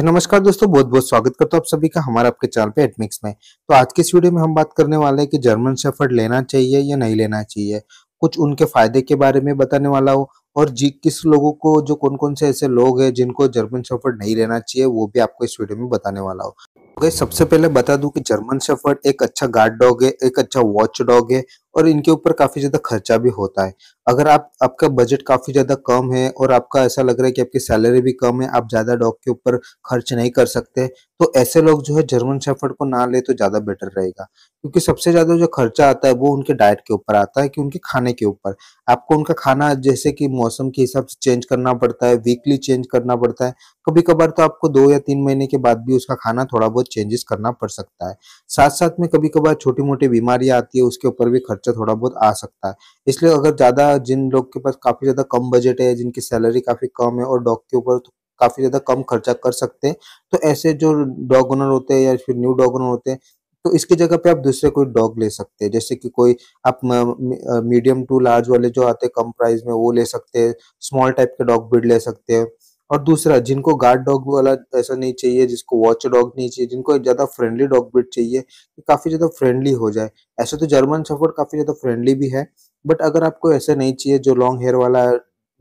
नमस्कार दोस्तों बहुत बहुत स्वागत करता हूँ आप सभी का हमारे आपके चैनल पे एटमिक्स में तो आज के इस वीडियो में हम बात करने वाले हैं कि जर्मन शेफर्ड लेना चाहिए या नहीं लेना चाहिए कुछ उनके फायदे के बारे में बताने वाला हो और जी किस लोगों को जो कौन कौन से ऐसे लोग हैं जिनको जर्मन शेफर्ड नहीं लेना चाहिए वो भी आपको इस वीडियो में बताने वाला हो ओके सबसे पहले बता दूं कि जर्मन शेफर्ड एक अच्छा गार्ड डॉग है एक अच्छा वॉच डॉग है और इनके ऊपर काफी ज्यादा खर्चा भी होता है अगर आप आपका बजट काफी ज्यादा कम है और आपका ऐसा लग रहा है कि आपकी सैलरी भी कम है आप ज्यादा डॉग के ऊपर खर्च नहीं कर सकते तो ऐसे लोग जो है जर्मन शेफर्ड को ना ले तो ज्यादा बेटर रहेगा क्योंकि सबसे ज्यादा जो खर्चा आता है वो उनके डाइट के ऊपर आता है कि उनके खाने के ऊपर आपको उनका खाना जैसे कि मौसम के हिसाब से चेंज करना पड़ता है वीकली चेंज करना पड़ता है कभी कभार तो आपको दो या तीन महीने के बाद भी उसका खाना थोड़ा बहुत चेंजेस करना पड़ सकता है साथ साथ में कभी कभार छोटी मोटी बीमारियां आती है उसके ऊपर भी खर्चा थोड़ा बहुत आ सकता है इसलिए अगर ज्यादा जिन लोग के पास काफी ज्यादा कम बजट है जिनकी सैलरी काफी कम है और डॉग के ऊपर तो काफी ज्यादा कम खर्चा कर सकते हैं तो ऐसे जो डॉग ओनर होते हैं या फिर न्यू डॉग ओनर होते हैं तो इसकी जगह पे आप दूसरे कोई डॉग ले सकते हैं जैसे कि कोई आप मीडियम टू लार्ज वाले जो आते हैं कम प्राइस में वो ले सकते हैं स्मॉल टाइप के डॉग ब्रीड ले सकते हैं और दूसरा जिनको गार्ड डॉग वाला ऐसा नहीं चाहिए जिसको वॉच डॉग नहीं चाहिए जिनको ज़्यादा फ्रेंडली डॉग ब्रिड चाहिए कि काफ़ी ज़्यादा फ्रेंडली हो जाए ऐसे तो जर्मन सफर्ड काफ़ी ज़्यादा फ्रेंडली भी है बट अगर आपको ऐसे नहीं चाहिए जो लॉन्ग हेयर वाला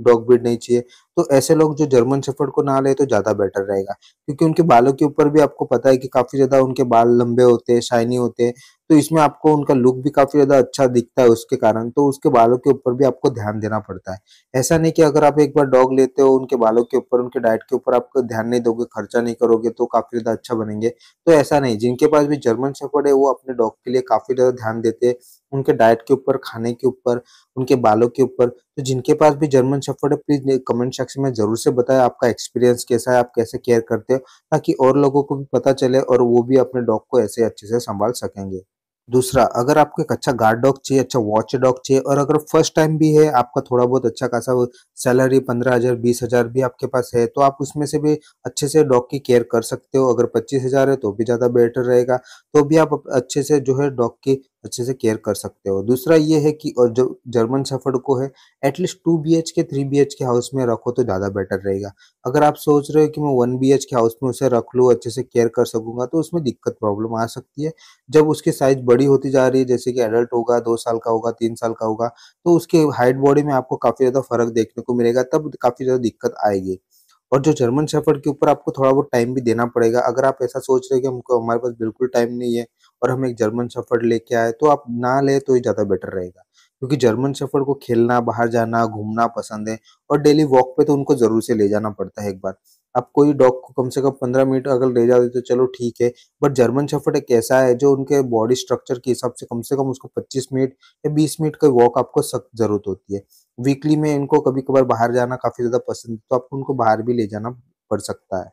डॉग ब्रिड नहीं चाहिए तो ऐसे लोग जो जर्मन सफर को ना ले तो ज़्यादा बेटर रहेगा क्योंकि उनके बालों के ऊपर भी आपको पता है कि काफ़ी ज़्यादा उनके बाल लंबे होते हैं शाइनी होते हैं तो इसमें आपको उनका लुक भी काफी ज्यादा अच्छा दिखता है उसके कारण तो उसके बालों के ऊपर भी आपको ध्यान देना पड़ता है ऐसा नहीं कि अगर आप एक बार डॉग लेते हो उनके बालों के ऊपर उनके डाइट के ऊपर आपको ध्यान नहीं दोगे खर्चा नहीं करोगे तो काफी ज्यादा अच्छा बनेंगे तो ऐसा नहीं जिनके पास भी जर्मन शेफर्ड है वो अपने डॉग के लिए काफी ज्यादा ध्यान देते हैं उनके डाइट के ऊपर खाने के ऊपर उनके बालों के ऊपर तो जिनके पास भी जर्मन शेफर्ड है प्लीज कमेंट सेक्शन में जरूर से बताएं आपका एक्सपीरियंस कैसा है आप कैसे केयर करते हो ताकि और लोगों को भी पता चले और वो भी अपने डॉग को ऐसे अच्छे से संभाल सकेंगे दूसरा अगर आपको एक अच्छा गार्ड डॉग चाहिए अच्छा वॉच डॉग चाहिए और अगर फर्स्ट टाइम भी है आपका थोड़ा बहुत अच्छा खासा सैलरी पंद्रह हज़ार बीस हज़ार भी आपके पास है तो आप उसमें से भी अच्छे से डॉग की केयर कर सकते हो अगर पच्चीस हज़ार है तो भी ज़्यादा बेटर रहेगा तो भी आप अच्छे से जो है डॉग की अच्छे से केयर कर सकते हो दूसरा ये है कि और जो जर्मन सफर को है at least two B H K three B H K house में रखो तो ज़्यादा बेटर रहेगा अगर आप सोच रहे हो कि मैं one B H K house में उसे रख लूँ अच्छे से केयर कर सकूँगा तो उसमें दिक्कत प्रॉब्लम आ सकती है जब उसकी साइज़ बड़ी होती जा रही है जैसे कि एडल्ट होगा दो साल का होगा तीन साल का होगा तो उसके हाइट बॉडी में आपको काफ़ी ज़्यादा फर्क देखने को मिलेगा तब काफ़ी ज़्यादा दिक्कत आएगी और जो जर्मन शेफर्ड के ऊपर आपको थोड़ा बहुत टाइम भी देना पड़ेगा अगर आप ऐसा सोच रहे हो कि हमको हमारे पास बिल्कुल टाइम नहीं है और हम एक जर्मन शेफर्ड लेके आए तो आप ना ले तो ही ज़्यादा बेटर रहेगा क्योंकि जर्मन शेफर्ड को खेलना बाहर जाना घूमना पसंद है और डेली वॉक पे तो उनको ज़रूर से ले जाना पड़ता है एक बार आप कोई डॉग को कम से कम पंद्रह मिनट अगर ले जाते तो चलो ठीक है बट जर्मन शफर्ड एक ऐसा है जो उनके बॉडी स्ट्रक्चर के हिसाब से कम से कम उसको पच्चीस मिनट या बीस मिनट का वॉक आपको सख्त जरूरत होती है वीकली में इनको कभी कभार बाहर जाना काफ़ी ज़्यादा पसंद है तो आपको उनको बाहर भी ले जाना पड़ सकता है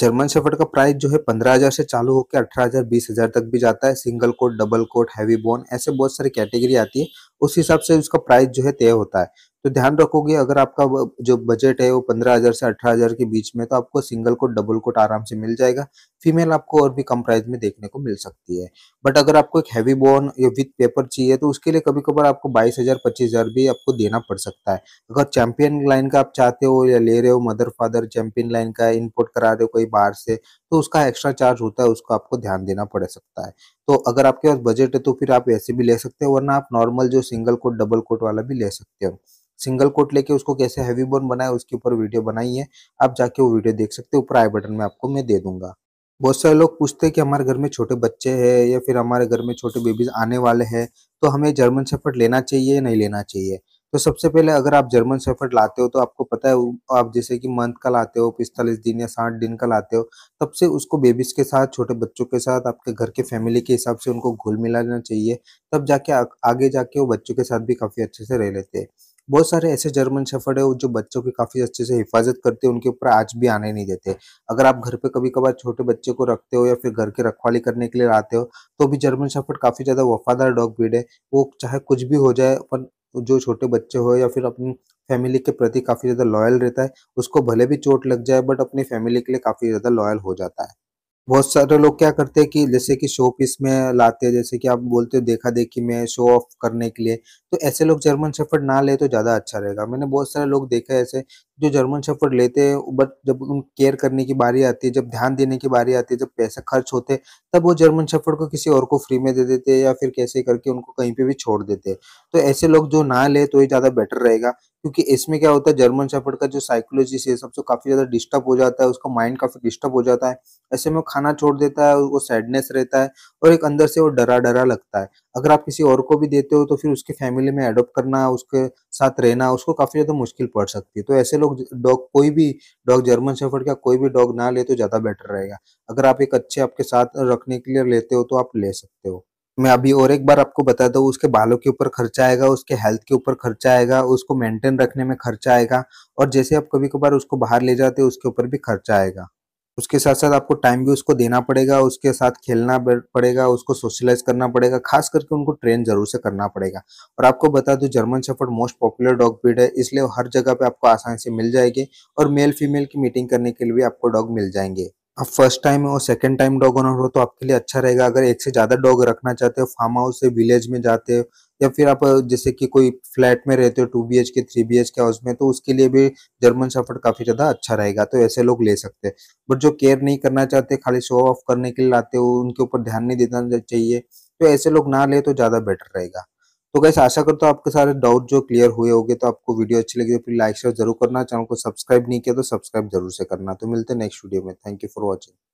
जर्मन शेफर्ड का प्राइस जो है पंद्रह हजार से चालू होकर अठारह हजार बीस हजार तक भी जाता है single coat double coat heavy bone ऐसे बहुत सारी कैटेगरी आती है उस हिसाब से उसका प्राइस जो है तय होता है तो ध्यान रखोगे अगर आपका जो बजट है वो पंद्रह हजार से अठारह हजार के बीच में तो आपको सिंगल कोट डबल कोट आराम से मिल जाएगा फीमेल आपको और भी कम प्राइस में देखने को मिल सकती है बट अगर आपको एक हैवी बोन या विथ पेपर चाहिए तो उसके लिए कभी कभार आपको बाईस हजार पच्चीस हजार भी आपको देना पड़ सकता है अगर चैंपियन लाइन का आप चाहते हो या ले रहे हो मदर फादर चैंपियन लाइन का इम्पोर्ट करा रहे हो कोई बाहर से तो उसका एक्स्ट्रा चार्ज होता है उसको आपको ध्यान देना पड़ सकता है तो अगर आपके पास बजट है तो फिर आप ऐसे भी ले सकते हो वरना आप नॉर्मल जो सिंगल कोट डबल कोट वाला भी ले सकते हो सिंगल कोट लेके उसको कैसे हैवी बोन बनाए उसके ऊपर वीडियो बनाई है आप जाके वो वीडियो देख सकते हो ऊपर आई बटन में आपको मैं दे दूंगा बहुत सारे लोग पूछते हैं कि हमारे घर में छोटे बच्चे हैं या फिर हमारे घर में छोटे बेबीज आने वाले हैं तो हमें जर्मन सेफर्ट लेना चाहिए या नहीं लेना चाहिए तो सबसे पहले अगर आप जर्मन सेफर्ड लाते हो तो आपको पता है आप जैसे कि मंथ का लाते हो पिस्तालीस दिन या साठ दिन का लाते हो तब से उसको बेबीज के साथ छोटे बच्चों के साथ आपके घर के फैमिली के हिसाब से उनको घुल लेना चाहिए तब जाके आ, आगे जाके वो बच्चों के साथ भी काफ़ी अच्छे से रह लेते हैं बहुत सारे ऐसे जर्मन शेफर्ड है जो बच्चों की काफ़ी अच्छे से हिफाजत करते हैं उनके ऊपर आज भी आने नहीं देते अगर आप घर पे कभी कभार छोटे बच्चे को रखते हो या फिर घर के रखवाली करने के लिए लाते हो तो भी जर्मन शेफर्ड काफ़ी ज़्यादा वफादार डॉग ब्रीड है वो चाहे कुछ भी हो जाए पर तो जो छोटे बच्चे हो या फिर अपनी फैमिली के प्रति काफ़ी ज़्यादा लॉयल रहता है उसको भले भी चोट लग जाए बट अपनी फैमिली के लिए काफ़ी ज़्यादा लॉयल हो जाता है बहुत सारे लोग क्या करते हैं कि जैसे कि शो पीस में लाते हैं जैसे कि आप बोलते हो देखा देखी में शो ऑफ करने के लिए तो ऐसे लोग जर्मन शेफर्ड ना ले तो ज़्यादा अच्छा रहेगा मैंने बहुत सारे लोग देखे ऐसे जो जर्मन शेफर्ड लेते हैं बट जब उन केयर करने की बारी आती है जब ध्यान देने की बारी आती है जब पैसे खर्च होते तब वो जर्मन शेफर्ड को किसी और को फ्री में दे देते हैं या फिर कैसे करके उनको कहीं पे भी छोड़ देते हैं तो ऐसे लोग जो ना ले तो ये ज़्यादा बेटर रहेगा क्योंकि इसमें क्या होता है जर्मन शेफर्ड का जो साइकोलॉजी से सबसे काफ़ी ज़्यादा डिस्टर्ब हो जाता है उसका माइंड काफ़ी डिस्टर्ब हो जाता है ऐसे में वो खाना छोड़ देता है वो सैडनेस रहता है और एक अंदर से वो डरा डरा लगता है अगर आप किसी और को भी देते हो तो फिर उसके फैमिली में अडोप्ट करना उसके साथ रहना उसको काफ़ी ज़्यादा मुश्किल पड़ सकती है तो ऐसे लोग डॉग कोई भी डॉग जर्मन शेफर्ड का कोई भी डॉग ना ले तो ज़्यादा बेटर रहेगा अगर आप एक अच्छे आपके साथ रखने के लिए लेते हो तो आप ले सकते हो मैं अभी और एक बार आपको बता दू उसके बालों के ऊपर खर्चा आएगा उसके हेल्थ के ऊपर खर्चा आएगा उसको मेंटेन रखने में खर्चा आएगा और जैसे आप कभी कभार उसको बाहर ले जाते हो उसके ऊपर भी खर्चा आएगा उसके साथ साथ आपको टाइम भी उसको देना पड़ेगा उसके साथ खेलना पड़ेगा उसको सोशलाइज करना पड़ेगा खास करके उनको ट्रेन जरूर से करना पड़ेगा और आपको बता दूं German shepherd most popular dog breed है इसलिए हर जगह पे आपको आसानी से मिल जाएगी और मेल फीमेल की मीटिंग करने के लिए भी आपको डॉग मिल जाएंगे आप फर्स्ट टाइम और सेकंड टाइम डॉग ऑनर हो तो आपके लिए अच्छा रहेगा अगर एक से ज्यादा डॉग रखना चाहते हो फार्म हाउस से विलेज में जाते हो या फिर आप जैसे कि कोई फ्लैट में रहते हो two B H K three B H K house में तो उसके लिए भी जर्मन सफर काफी ज्यादा अच्छा रहेगा तो ऐसे लोग ले सकते हैं बट जो केयर नहीं करना चाहते खाली शो ऑफ करने के लिए लाते हो उनके ऊपर ध्यान नहीं देना चाहिए तो ऐसे लोग ना ले तो ज्यादा बेटर रहेगा तो कैसे आशा करता हूँ आपके सारे डाउट जो क्लियर हुए होंगे तो आपको वीडियो अच्छी लगी तो प्लीज लाइक शेयर जरूर करना चैनल को सब्सक्राइब नहीं किया तो सब्सक्राइब जरूर से करना तो मिलते हैं नेक्स्ट वीडियो में थैंक यू फॉर वॉचिंग